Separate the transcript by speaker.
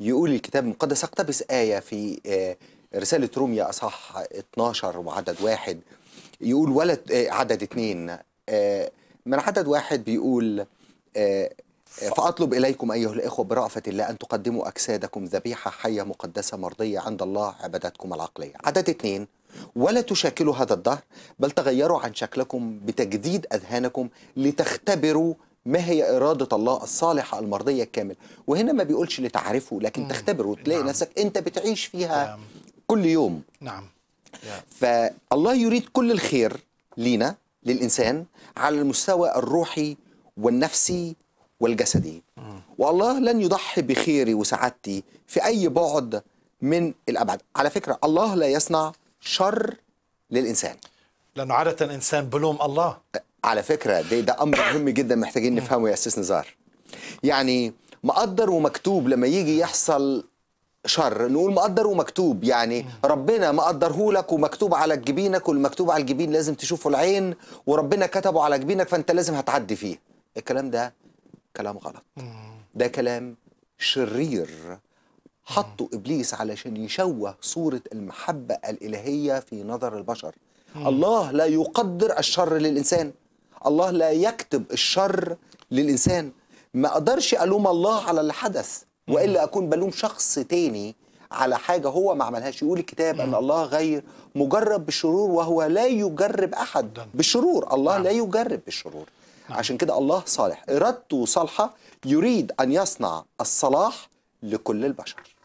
Speaker 1: يقول الكتاب المقدس اقتبس آية في آه، رسالة روميا أصح 12 وعدد واحد يقول ولد آه، عدد اثنين آه، من عدد واحد بيقول فأطلب إليكم أيها الإخوة برأفة الله أن تقدموا أجسادكم ذبيحة حية مقدسة مرضية عند الله عبادتكم العقلية عدد اثنين ولا تشاكلوا هذا الدهر بل تغيروا عن شكلكم بتجديد أذهانكم لتختبروا ما هي إرادة الله الصالحة المرضية الكامل وهنا ما بيقولش لتعرفه لكن مم. تختبره وتلاقي نعم. نفسك أنت بتعيش فيها نعم. كل يوم نعم فالله يريد كل الخير لينا للإنسان على المستوى الروحي والنفسي والجسدي مم. والله لن يضحي بخيري وسعادتي في أي بعد من الأبعد على فكرة الله لا يصنع شر للإنسان لأنه عادة إنسان بلوم الله على فكره ده, ده امر مهم جدا محتاجين نفهمه يا استاذ نزار يعني مقدر ومكتوب لما يجي يحصل شر نقول مقدر ومكتوب يعني ربنا مقدره لك ومكتوب على جبينك والمكتوب على الجبين لازم تشوفه العين وربنا كتبه على جبينك فانت لازم هتعدي فيه الكلام ده كلام غلط ده كلام شرير حطه ابليس علشان يشوه صوره المحبه الالهيه في نظر البشر الله لا يقدر الشر للانسان الله لا يكتب الشر للإنسان ما أقدرش ألوم الله على اللي حدث وإلا أكون بلوم شخص تاني على حاجة هو ما عملهاش يقول الكتاب أن الله غير مجرب بالشرور وهو لا يجرب أحد بالشرور الله نعم. لا يجرب بالشرور نعم. عشان كده الله صالح إرادته صالحة يريد أن يصنع الصلاح لكل البشر